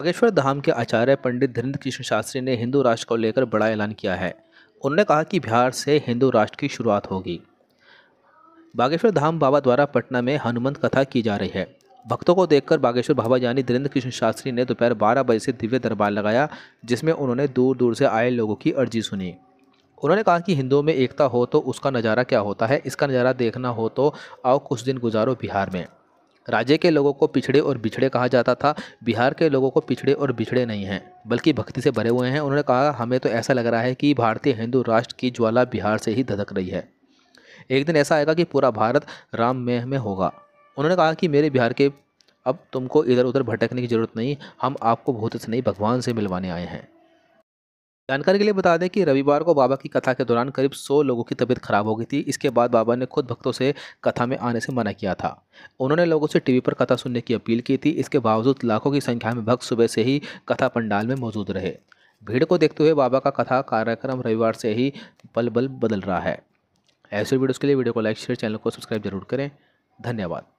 बागेश्वर धाम के आचार्य पंडित धीरेन्द्र कृष्ण शास्त्री ने हिंदू राष्ट्र को लेकर बड़ा ऐलान किया है उन्होंने कहा कि बिहार से हिंदू राष्ट्र की शुरुआत होगी बागेश्वर धाम बाबा द्वारा पटना में हनुमंत कथा की जा रही है भक्तों को देखकर बागेश्वर बाबा यानी धीरेन्द्र कृष्ण शास्त्री ने दोपहर बारह बजे से दिव्य दरबार लगाया जिसमें उन्होंने दूर दूर से आए लोगों की अर्जी सुनी उन्होंने कहा कि हिंदुओं में एकता हो तो उसका नज़ारा क्या होता है इसका नज़ारा देखना हो तो आओ कुछ दिन गुजारो बिहार में राज्य के लोगों को पिछड़े और बिछड़े कहा जाता था बिहार के लोगों को पिछड़े और बिछड़े नहीं हैं बल्कि भक्ति से भरे हुए हैं उन्होंने कहा हमें तो ऐसा लग रहा है कि भारतीय हिंदू राष्ट्र की ज्वाला बिहार से ही धधक रही है एक दिन ऐसा आएगा कि पूरा भारत राममय में होगा उन्होंने कहा कि मेरे बिहार के अब तुमको इधर उधर भटकने की ज़रूरत नहीं हम आपको भूत से नहीं भगवान से मिलवाने आए हैं जानकारी के लिए बता दें कि रविवार को बाबा की कथा के दौरान करीब 100 लोगों की तबीयत खराब हो गई थी इसके बाद बाबा ने खुद भक्तों से कथा में आने से मना किया था उन्होंने लोगों से टीवी पर कथा सुनने की अपील की थी इसके बावजूद लाखों की संख्या में भक्त सुबह से ही कथा पंडाल में मौजूद रहे भीड़ को देखते हुए बाबा का कथा कार्यक्रम रविवार से ही पल बल बदल रहा है ऐसे वीडियोज़ के लिए वीडियो को लाइक शेयर चैनल को सब्सक्राइब जरूर करें धन्यवाद